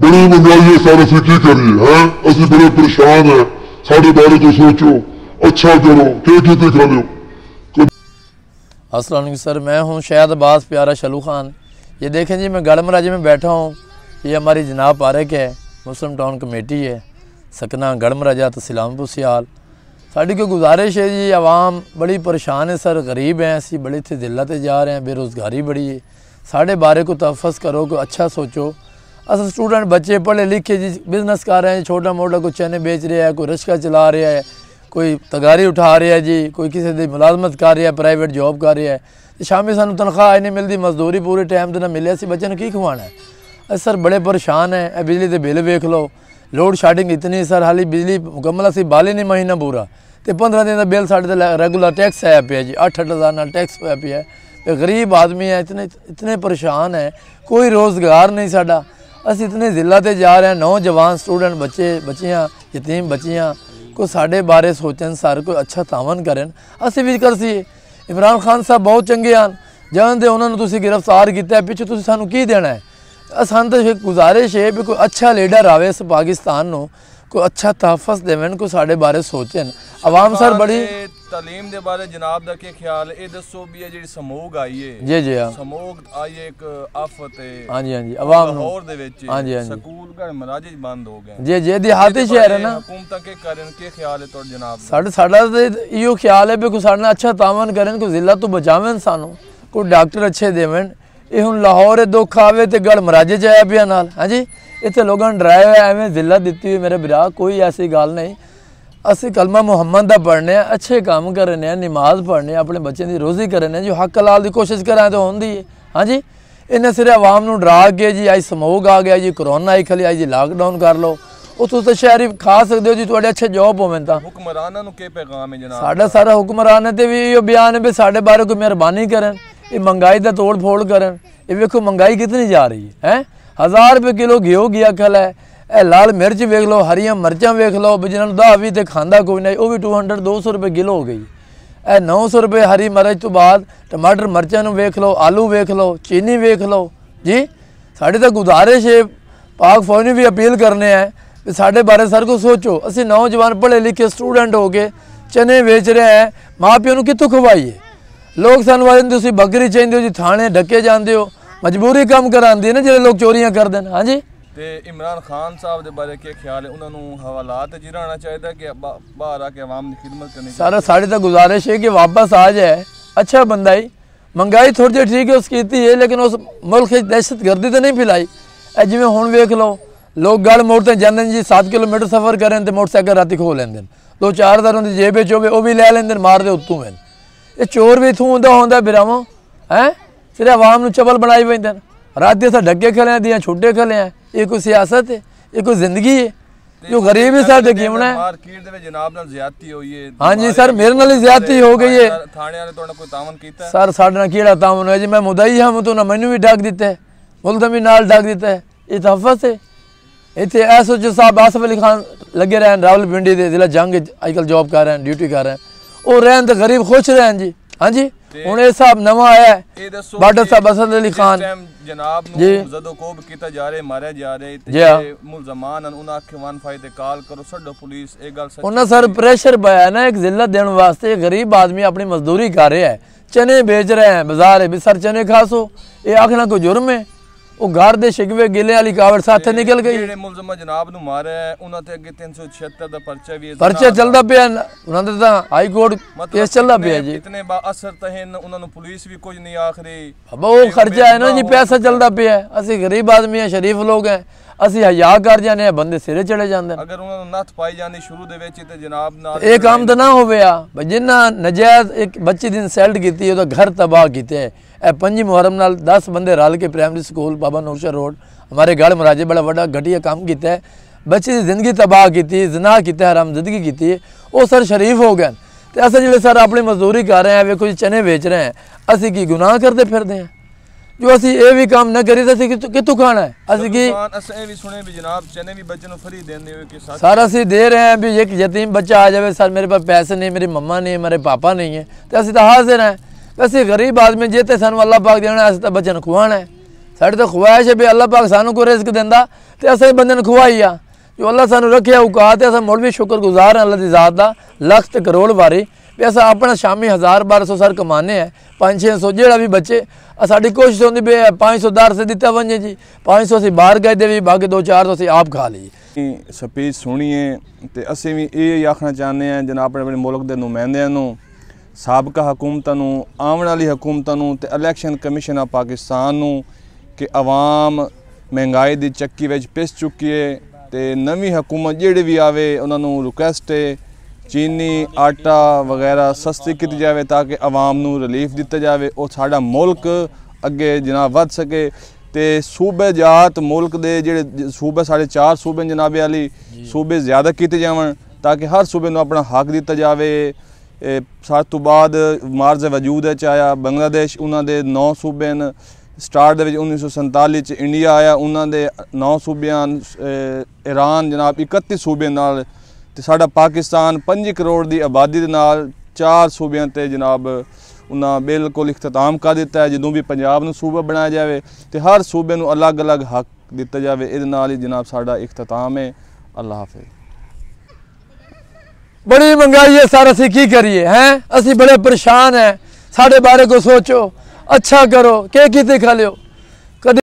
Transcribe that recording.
बड़ी महंगाई है ਸਾਰੇ फिर की करिए है असि बड़े परेशान है साढ़े बारे तो सोचो अच्छा करो क्या कहते खा लो असल सर मैं हूँ शायद अब्बास प्यारा शलू खान ये देखें जी मैं गढ़ राज्य में बैठा हूँ ये हमारी जनाब पारक है मुस्लिम टाउन कमेटी है सकना गढ़ मराजा तस्लामपुर सियाल साड़ी कोई गुजारिश है जी आवाम बड़ी परेशान है सर गरीब हैं ऐसी बड़े इतने दिल्ला जा रहे हैं बेरोज़गारी बड़ी है साढ़े बारे को तहफ़ करो को अच्छा सोचो ਅਸਲ ਸਟੂਡੈਂਟ ਬੱਚੇ ਪੜ੍ਹੇ ਲਿਖੇ ਜੀ ਬਿਜ਼ਨਸ ਕਰ ਰਹੇ ਨੇ ਛੋਟਾ ਮੋਟਾ ਕੋਈ ਚਨੇ ਵੇਚ ਰਿਹਾ ਹੈ ਕੋਈ ਰਸ਼ਕਾ ਚਲਾ ਰਿਹਾ ਹੈ ਕੋਈ ਤਗਾਰੀ ਉਠਾ ਰਿਹਾ ਜੀ ਕੋਈ ਕਿਸੇ ਦੀ ਮੁਲਾਜ਼ਮਤ ਕਰ ਰਿਹਾ ਪ੍ਰਾਈਵੇਟ ਜੌਬ ਕਰ ਰਿਹਾ ਤੇ ਸ਼ਾਮੇ ਸਾਨੂੰ ਤਨਖਾਹ ਨਹੀਂ ਮਿਲਦੀ ਮਜ਼ਦੂਰੀ ਪੂਰੇ ਟਾਈਮ ਤੇ ਨਾ ਮਿਲਿਆ ਸੀ ਬੱਚਿਆਂ ਨੂੰ ਕੀ ਖਵਾਣਾ ਹੈ ਸਰ ਬੜੇ ਪਰੇਸ਼ਾਨ ਹੈ ਇਹ ਬਿਜਲੀ ਦੇ ਬਿੱਲ ਵੇਖ ਲਓ ਲੋਡ ਸ਼ੈਡਿੰਗ ਇਤਨੀ ਸਰ ਹਾਲੀ ਬਿਜਲੀ ਮੁਕੰਮਲ ਅਸੀਂ ਬਾਲੇ ਨਹੀਂ ਮਹੀਨਾ ਪੂਰਾ ਤੇ 15 ਦਿਨ ਦਾ ਬਿੱਲ ਸਾਡੇ ਦਾ ਰੈਗੂਲਰ ਟੈਕਸ ਆਇਆ ਪਿਆ ਜੀ 8-8000 ਨਾਲ ਟੈਕਸ ਹੋਇਆ ਪਿਆ ਤੇ ਗਰੀਬ ਆਦਮੀ ਹੈ ਇਤਨੇ ਇਤਨੇ ਪਰੇਸ਼ਾਨ ਹੈ ਕੋਈ ਰੋਜ਼ਗਾਰ ਨਹੀਂ ਸਾਡਾ ਅਸੀਂ ਇਤਨੇ ਜ਼ਿਲ੍ਹਾ ਤੇ ਜਾ ਰਹੇ ਨੌਜਵਾਨ ਸਟੂਡੈਂਟ ਬੱਚੇ ਬੱਚੀਆਂ ਯਤੀਮ ਬੱਚੀਆਂ ਕੋ ਸਾਡੇ ਬਾਰੇ ਸੋਚਣ ਸਰ ਕੋਈ ਅੱਛਾ ਤਾਵਨ ਕਰਨ ਅਸੀਂ ਵੀ ਕਰ ਸੀ ਇਮਰਾਨ ਖਾਨ ਸਾਹਿਬ ਬਹੁਤ ਚੰਗੇ ਹਨ ਜਾਣਦੇ ਉਹਨਾਂ ਨੂੰ ਤੁਸੀਂ ਗ੍ਰਿਫਤਾਰ ਕੀਤਾ ਪਿੱਛੇ ਤੁਸੀਂ ਸਾਨੂੰ ਕੀ ਦੇਣਾ ਹੈ ਅਸਾਂ ਤਾਂ ਗੁਜ਼ਾਰਿਸ਼ ਹੈ ਵੀ ਕੋਈ ਅੱਛਾ ਲੀਡਰ ਆਵੇ ਇਸ ਪਾਕਿਸਤਾਨ ਨੂੰ ਕੋਈ ਅੱਛਾ ਤਹਫਜ਼ ਦੇਵਣ ਕੋ ਸਾਡੇ ਬਾਰੇ ਸੋਚਣ ਆਵਾਮ ਸਰ ਬੜੀ تعلیم ਦੇ ਬਾਰੇ ਜਨਾਬ ਦਾ ਕੀ ਖਿਆਲ ਇਹ ਦੱਸੋ ਵੀ ਇਹ ਜਿਹੜੀ ਸਮੋਗ ਆਈ ਏ ਜੀ ਜੀ ਹਾਂ ਸਮੋਗ ਆਈ ਏ ਇੱਕ ਆਫਤ ਏ ਹਾਂਜੀ ਹਾਂਜੀ ਆਵਾਮ ਨੂੰ ਹੋਰ ਦੇ ਵਿੱਚ ਸਕੂਲ ਘਰ ਮਰਾਜੇ ਬੰਦ ਹੋ ਗਏ ਜੀ ਜੀ ਇਹਦੀ ਹਾਲਤ ਸ਼ਹਿਰ ਹੈ ਨਾ ਹਕੂਮਤਾਂ ਕੀ ਕਰਨ ਕੀ ਖਿਆਲ ਹੈ ਤੁਹਾਡਾ ਜਨਾਬ ਸਾਡਾ ਸਾਡਾ ਤੇ ਇਹੋ ਖਿਆਲ ਹੈ ਵੀ ਕੋ ਸਾਡੇ ਨਾਲ ਅੱਛਾ ਤਾਵਨ ਕਰਨ ਕੋ ਜ਼ਿਲ੍ਹਾ ਤੋਂ ਬਚਾਵੇਂ ਸਾਨੂੰ ਕੋ ਡਾਕਟਰ ਅੱਛੇ ਦੇਵਣ ਇਹ ਹੁਣ ਲਾਹੌਰ ਦੇ ਦੁੱਖ ਆਵੇ ਤੇ ਗੜ ਮਰਾਜੇ ਚ ਆਇਆ ਪਿਆ ਨਾਲ ਹਾਂਜੀ ਇੱਥੇ ਲੋਕਾਂ ਨੇ ਡਰਾਇਆ ਐਵੇਂ ਜ਼ਿਲ੍ਹਾ ਦਿੱਤੀ ਹੋਈ ਮੇਰੇ ਵਿਰਾਹ ਕੋਈ ਐਸੀ ਗੱਲ ਨਹੀਂ ਅਸੀਂ ਕਲਮਾ ਮੁਹੰਮਦ ਦਾ ਪੜਨੇ ਆ ਅੱਛੇ ਕੰਮ ਕਰਨੇ ਆ ਨਮਾਜ਼ ਪੜਨੇ ਆ ਆਪਣੇ ਬੱਚਿਆਂ ਦੀ ਰੋਜ਼ੀ ਕਰਨੇ ਜੋ ਹੱਕ ਲਾਲ ਦੀ ਕੋਸ਼ਿਸ਼ ਕਰਾਂ ਤਾਂ ਹੁੰਦੀ ਹੈ ਹਾਂਜੀ ਇਹਨੇ ਸਿਰੇ ਆਵਾਮ ਨੂੰ ਡਰਾ ਕੇ ਜੀ ਅੱਜ ਸਮੋਗ ਆ ਗਿਆ ਜੀ ਕਰੋਨਾ ਆਈ ਖਲੀ ਆਈ ਜੀ ਲਾਕਡਾਊਨ ਕਰ ਲਓ ਉਥੋਂ ਤੇ ਸ਼ਹਿਰੀ ਖਾ ਸਕਦੇ ਹੋ ਜੀ ਤੁਹਾਡੇ ਅੱਛੇ ਜੌਬ ਹੋਵੇਂ ਤਾਂ ਹੁਕਮਰਾਨਾਂ ਨੂੰ ਕੀ ਪੈਗਾਮ ਹੈ ਜਨਾਬ ਸਾਡਾ ਸਾਰਾ ਹੁਕਮਰਾਨਾਂ ਤੇ ਵੀ ਇਹ ਬਿਆਨ ਵੀ ਸਾਡੇ ਬਾਰੇ ਕੋਈ ਮਿਹਰਬਾਨੀ ਕਰਨ ਇਹ ਮਹਿੰਗਾਈ ਦਾ ਤੋੜ ਫੋੜ ਕਰਨ ਇਹ ਵੇਖੋ ਮਹਿੰਗਾਈ ਕਿਤਨੀ ਜਾ ਰਹੀ ਹੈ ਹੈ 1000 ਰੁਪਏ ਕਿਲੋ ਘਿਓ ਗਿਆ ਖਲ ਹੈ ਇਹ ਲਾਲ ਮਿਰਚ ਵੇਖ ਲਓ ਹਰੀਆਂ ਮਰਚਾਂ ਵੇਖ ਲਓ ਜਿਹਨਾਂ ਨੂੰ 10 ਵੀ ਤੇ ਖਾਂਦਾ ਕੋਈ ਨਹੀਂ ਉਹ ਵੀ 200 200 ਰੁਪਏ ਕਿਲੋ ਹੋ ਗਈ ਇਹ 900 ਰੁਪਏ ਹਰੀ ਮਿਰਚ ਤੋਂ ਬਾਅਦ ਟਮਾਟਰ ਮਰਚਾਂ ਨੂੰ ਵੇਖ ਲਓ ਆਲੂ ਵੇਖ ਲਓ ਚੀਨੀ ਵੇਖ ਲਓ ਜੀ ਸਾਡੇ ਤਾਂ ਗੁਜ਼ਾਰਿਸ਼ ਹੈ ਪਾਕ ਫੌਜ ਨੂੰ ਵੀ ਅਪੀਲ ਕਰਨੇ ਆ ਕਿ ਸਾਡੇ ਬਾਰੇ ਸਰ ਕੋ ਸੋਚੋ ਅਸੀਂ ਨੌਜਵਾਨ ਪੜ੍ਹੇ ਲਿਖੇ ਸਟੂਡੈਂਟ ਹੋ ਕੇ ਚਨੇ ਵੇਚ ਰਿਹਾ ਹੈ ਮਾਪਿਆਂ ਨੂੰ ਕਿੱਥੋਂ ਖਵਾਈਏ ਲੋਕ ਸਾਨੂੰ ਆਖਦੇ ਤੁਸੀਂ ਬੱਕਰੀ ਚਾਹੀਦੇ ਹੋ ਜੀ ਥਾਣੇ ਢੱਕੇ ਜਾਂਦੇ ਹੋ ਮਜਬੂਰੀ ਕੰਮ ਕਰਾਂਦੇ ਨੇ ਜਿਹੜੇ ਲੋਕ ਚੋਰੀਆਂ ਕਰਦੇ ਨੇ ਹਾਂਜੀ ਤੇ ਇਮਰਾਨ ਖਾਨ ਸਾਹਿਬ ਦੇ ਬਾਰੇ ਕੀ ਖਿਆਲ ਹੈ ਉਹਨਾਂ ਨੂੰ ਹਵਾਲਾਤ ਜਿਰਾਣਾ ਚਾਹੀਦਾ ਕਿ ਬਾਹਰ ਆ ਕੇ ਆਵਾਮ ਦੀ ਖidmat ਕਰਨੀ ਸਾਰਾ ਸਾਡੇ ਤਾਂ ਗੁਜ਼ਾਰਿਸ਼ ਹੈ ਕਿ ਵਾਪਸ ਆ ਜਾਏ ਅੱਛਾ ਬੰਦਾ ਹੀ ਮੰਗਾਈ ਥੋੜੀ ਜਿਹੀ ਠੀਕ ਹੈ ਉਸ ਕੀਤੀ ਹੈ ਲੇਕਿਨ ਉਸ ਮੁਲਕ ਵਿੱਚ ਦਹਿਸ਼ਤਗਰਦੀ ਤਾਂ ਨਹੀਂ ਫਿਲਾਈ ਐ ਜਿਵੇਂ ਹੁਣ ਵੇਖ ਲਓ ਲੋਕ ਗੱਲ ਮੋੜ ਤੇ ਜਾਂਦੇ ਜੀ 7 ਕਿਲੋਮੀਟਰ ਸਫ਼ਰ ਕਰਨ ਤੇ ਮੋਟਰਸਾਈਕਲ ਰਾਤੀ ਖੋ ਲੈਂਦੇ ਨੇ ਦੋ ਚਾਰ ਦਰਾਂ ਉਹਨਾਂ ਦੀ ਜੇਬੇ ਹੋਵੇ ਉਹ ਵੀ ਲੈ ਲੈਂਦੇ ਨੇ ਮਾਰਦੇ ਉੱਤੋਂ ਵੇਂ ਇਹ ਚੋਰ ਵੀ ਇਥੋਂ ਹੁੰਦਾ ਹੁੰਦਾ ਬਿਰਾਵਾ ਹੈ ਫਿਰ ਆਵਾਮ ਨੂੰ ਚਵਲ ਬਣਾਈ ਵੈਂਦੇ ਨੇ ਰਾਤ ਦੇ ਸਾ ਡੱਗੇ ਖਲਿਆਂ ਦੀਆਂ ਛੋਟੇ ਖਲਿਆਂ ਇਹ ਕੋਈ ਸਿਆਸਤ ਹੈ ਇਹ ਕੋਈ ਜ਼ਿੰਦਗੀ ਹੈ ਜੋ ਗਰੀਬ ਹੀ ਸਾਡੇ ਜੀਵਣਾ ਹੈ ਮਾਰਕੀਟ ਦੇ ਵਿੱਚ ਜਨਾਬ ਨਾਲ ਜ਼ਿਆਦਤੀ ਹੋਈ ਹੈ ਹਾਂਜੀ ਸਰ ਮੇਰੇ ਨਾਲ ਹੀ ਜ਼ਿਆਦਤੀ ਹੋ ਗਈ ਹੈ ਥਾਣੇ ਵਾਲੇ ਤੁਹਾਡਾ ਕੋਈ ਤਾਵਨ ਕੀਤਾ ਸਰ ਸਾਡੇ ਨਾਲ ਕਿਹੜਾ ਤਾਵਨ ਹੈ ਜੀ ਮੈਂ ਮੁਦਾਈ ਹਾਂ ਮੈਂ ਨਾ ਮੈਨੂੰ ਵੀ ਡੱਗ ਦਿੱਤਾ ਹੈ ਵੀ ਨਾਲ ਡੱਗ ਦਿੱਤਾ ਇਹ ਤਹਫਸ ਹੈ ਇੱਥੇ ਜੀ ਸਾਹਿਬ ਆਸਫ ਅਲੀ ਖਾਨ ਲੱਗੇ ਰਹਿਣ ਪਿੰਡੀ ਦੇ ਜ਼ਿਲ੍ਹਾ ਜੰਗ ਅੱਜਕੱਲ ਜੌਬ ਕਰ ਰਹੇ ਹਨ ਡਿਊਟੀ ਕਰ ਰਹੇ ਹਨ ਉਹ ਰਹਿਣ ਤੇ ਗਰੀਬ ਖੁਸ਼ ਰਹਿਣ ਜੀ ਹਾਂਜੀ ਹੁਣ ਇਹ ਸਾਹਿਬ ਨਵਾਂ ਆਇਆ ਹੈ ਬਾਡਰ ਸਾਹਿਬ ਅਸਦ ਅਲੀ ਖਾਨ ਜਨਾਬ ਨੂੰ ਜਦੋਂ ਕੋਬ ਕੀਤਾ ਜਾ ਰਿਹਾ ਮਾਰਿਆ ਜਾ ਰਿਹਾ ਤੇ ਮੁਲਜ਼ਮਾਨ ਉਹਨਾਂ ਆਖੇ ਵਨ ਤੇ ਕਾਲ ਕਰੋ ਸੱਡੋ ਪੁਲਿਸ ਇਹ ਗੱਲ ਸੱਚ ਉਹਨਾਂ ਸਰ ਪ੍ਰੈਸ਼ਰ ਪਾਇਆ ਨਾ ਇੱਕ ਜ਼ਿਲਤ ਦੇਣ ਵਾਸਤੇ ਗਰੀਬ ਆਦਮੀ ਆਪਣੀ ਮਜ਼ਦੂਰੀ ਕਰ ਰਿਹਾ ਹੈ ਚਨੇ ਵੇਚ ਰਿਹਾ ਹੈ ਬਾਜ਼ਾਰ ਵਿੱਚ ਸਰ ਚਨੇ ਖਾਸੋ ਇਹ ਆਖਣਾ ਕੋਈ ਜੁਰਮ ਹੈ ਉਹ ਘਰ ਦੇ ਸ਼ਿਕਵੇ ਗਿਲੇ ਵਾਲੀ ਕਾਵੜ ਸਾਥੇ ਨਿਕਲ ਗਈ ਜਿਹੜੇ ਮੁਲਜ਼ਮ ਜਨਾਬ ਨੂੰ ਮਾਰਿਆ ਉਹਨਾਂ ਤੇ ਅੱਗੇ 376 ਦਾ ਪਰਚਾ ਵੀ ਪਰਚਾ ਚੱਲਦਾ ਪਿਆ ਉਹਨਾਂ ਦਾ ਤਾਂ ਹਾਈ ਕੋਰਟ ਕੇਸ ਚੱਲਦਾ ਪਿਆ ਜੀ ਕਿਤਨੇ ਬਾ ਅਸਰ ਤਹਿਨ ਉਹਨਾਂ ਨੂੰ ਪੁਲਿਸ ਵੀ ਕੁਝ ਨਹੀਂ ਆਖਰੀ ਬਾਬਾ ਉਹ ਖਰਚਾ ਹੈ ਨਾ ਜੀ ਪੈਸਾ ਚੱਲਦਾ ਪਿਆ ਅਸੀਂ ਗਰੀਬ ਆਦਮੀ ਆ ਸ਼ਰੀਫ ਲੋਕ ਆ ਅਸੀਂ ਹਯਾ ਕਰ ਜਾਂਦੇ ਆ ਬੰਦੇ ਸਿਰੇ ਚੜੇ ਜਾਂਦੇ ਨੇ ਅਗਰ ਉਹਨਾਂ ਨੂੰ ਨੱਥ ਪਾਈ ਜਾਂਦੀ ਸ਼ੁਰੂ ਦੇ ਵਿੱਚ ਤੇ ਜਨਾਬ ਨਾਲ ਇਹ ਕੰਮ ਤਾਂ ਨਾ ਹੋਵੇ ਆ ਜਿੰਨਾ ਨਜਾਇਜ਼ ਇੱਕ ਬੱਚੇ ਦੀ ਇਨਸਲਟ ਕੀਤੀ ਉਹਦਾ ਘਰ ਤਬਾਹ ਕੀਤੇ ਇਹ ਪੰਜੀ ਮੁਹਰਮ ਨਾਲ 10 ਬੰਦੇ ਰਲ ਕੇ ਪ੍ਰਾਇਮਰੀ ਸਕੂਲ ਬਾਬਾ ਨੌਸ਼ਰ ਰੋਡ ਹਮਾਰੇ ਗੜ ਮਰਾਜੇ ਬੜਾ ਵੱਡਾ ਘਟੀਆ ਕੰਮ ਕੀਤਾ ਬੱਚੇ ਦੀ ਜ਼ਿੰਦਗੀ ਤਬਾਹ ਕੀਤੀ ਜ਼ਨਾ ਕੀਤਾ ਜ਼ਿੰਦਗੀ ਕੀਤੀ ਉਹ ਸਰ ਸ਼ਰੀਫ ਹੋ ਗਏ ਤੇ ਅਸਾਂ ਜਿਹੜੇ ਸਰ ਆਪਣੀ ਮਜ਼ਦੂਰੀ ਕਰ ਰਹੇ ਆ ਵੇਖੋ ਜੀ ਚਨੇ ਵੇਚ ਰਹੇ ਆ ਅਸੀਂ ਕੀ ਗੁਨਾਹ ਕਰਦੇ ਫਿਰਦੇ ਆ જોસી એ ਵੀ કામ ન કરી રહે થકી કિતુ ખાના છે અસી ગી અસ એ ਵੀ સુને બિ جناب ચને ભી બચ્ચન ફરી દેને કે સાર અસી દે રહે હે બી એક યતીમ બચ્ચા આ જાવે સર મેરે પર પૈસે નહી મેરે મમ્મા નહી મેરે પાપા નહી હે તે અસી તો હાજર હે અસી ગરીબ આદમી જીતે સનુ અલ્લાહ પાક દેને આસા તા બચ્ચન ખવાના સાડે તો ખ્વાહશ હે બી અલ્લાહ પાક સનુ કુ رزક દેંદા તે અસે બંદન ખવાઈયા જો અલ્લાહ સનુ રખિયા ઉકા આતે અસ મોલવી શુક્રગુઝાર હે અલ્લાહ દી જાત દા લખત કરોડ વારે ਵੀ ਅਸਾਂ ਆਪਣਾ ਸ਼ਾਮੀ 1200 ਸਰ ਕਮਾਨੇ ਆ 5 ਜਿਹੜਾ ਵੀ ਬੱਚੇ ਸਾਡੀ ਕੋਸ਼ਿਸ਼ ਹੁੰਦੀ ਵੀ 500 ਦਰਸ ਸੇ ਦਿੱਤਾ ਵੰਜੇ ਜੀ 500 ਅਸੀਂ ਬਾਹਰ ਗਏ ਦੇ ਵੀ ਬਾਕੀ 2 400 ਅਸੀਂ ਆਪ ਖਾ ਲਈ ਸਪੀਚ ਸੁਣੀਏ ਤੇ ਅਸੀਂ ਵੀ ਇਹ ਆਖਣਾ ਚਾਹੁੰਦੇ ਆ ਜਨਾਬ ਆਪਣੇ ਆਪਣੇ ਮੁਲਕ ਦੇ ਨੁਮਾਇੰਦਿਆਂ ਨੂੰ ਸਾਬਕਾ ਹਕੂਮਤਾਂ ਨੂੰ ਆਉਣ ਵਾਲੀ ਹਕੂਮਤਾਂ ਨੂੰ ਤੇ ਇਲੈਕਸ਼ਨ ਕਮਿਸ਼ਨ ਆ ਪਾਕਿਸਤਾਨ ਨੂੰ ਕਿ ਆਵਾਮ ਮਹਿੰਗਾਈ ਦੀ ਚੱਕੀ ਵਿੱਚ ਪਿਸ ਚੁੱਕੀ ਹੈ ਤੇ ਨਵੀਂ ਹਕੂਮਤ ਜਿਹੜੀ ਵੀ ਆਵੇ ਉਹਨਾਂ ਨੂੰ ਰਿਕੁਐਸਟ ਹੈ ਚੀਨੀ ਆਟਾ ਵਗੈਰਾ ਸਸਤੀ ਕੀਤੀ ਜਾਵੇ ਤਾਂ ਕਿ ਆਵਾਮ ਨੂੰ ਰਿਲੀਫ ਦਿੱਤਾ ਜਾਵੇ ਉਹ ਸਾਡਾ ਮੁਲਕ ਅੱਗੇ ਜਨਾਬ ਵੱਧ ਸਕੇ ਤੇ ਸੂਬੇ ਜਾਤ ਮੁਲਕ ਦੇ ਜਿਹੜੇ ਸੂਬੇ ਸਾਡੇ ਚਾਰ ਸੂਬੇ ਜਨਾਬੇ ਵਾਲੀ ਸੂਬੇ ਜ਼ਿਆਦਾ ਕੀਤੇ ਜਾਵਣ ਤਾਂ ਕਿ ਹਰ ਸੂਬੇ ਨੂੰ ਆਪਣਾ ਹੱਕ ਦਿੱਤਾ ਜਾਵੇ ਸਾਤ ਤੋਂ ਬਾਅਦ ਮਾਰਜ਼ ਵਜੂਦ ਚ ਆਇਆ ਬੰਗਲਾਦੇਸ਼ ਉਹਨਾਂ ਦੇ 9 ਸੂਬੇ ਨੇ ਸਟਾਰਟ ਦੇ ਵਿੱਚ 1947 ਚ ਇੰਡੀਆ ਆਇਆ ਉਹਨਾਂ ਦੇ 9 ਸੂਬਿਆਂ ਈਰਾਨ ਜਨਾਬ 31 ਸੂਬੇ ਨਾਲ ਤੇ ਸਾਡਾ ਪਾਕਿਸਤਾਨ 5 ਕਰੋੜ ਦੀ ਆਬਾਦੀ ਦੇ ਨਾਲ ਚਾਰ ਸੂਬਿਆਂ ਤੇ ਜਨਾਬ ਉਹਨਾਂ ਬਿਲਕੁਲ ਇਖਤਤਾਮ ਕਰ ਦਿੱਤਾ ਹੈ ਜਦੋਂ ਵੀ ਪੰਜਾਬ ਨੂੰ ਸੂਬਾ ਬਣਾਇਆ ਜਾਵੇ ਤੇ ਹਰ ਸੂਬੇ ਨੂੰ ਅਲੱਗ-ਅਲੱਗ ਹੱਕ ਦਿੱਤਾ ਜਾਵੇ ਇਹਦੇ ਨਾਲ ਹੀ ਜਨਾਬ ਸਾਡਾ ਇਖਤਤਾਮ ਹੈ ਅੱਲਾਹ ਹਾਫਿਜ਼ ਬੜੀ ਮੰਗਾਈ ਹੈ ਸਰ ਅਸੀਂ ਕੀ ਕਰੀਏ ਹੈ ਅਸੀਂ ਬੜੇ ਪਰੇਸ਼ਾਨ ਹੈ ਸਾਡੇ ਬਾਰੇ ਕੋ ਸੋਚੋ ਅੱਛਾ ਕਰੋ ਕੀ ਕੀਤੇ ਖਾ ਲਿਓ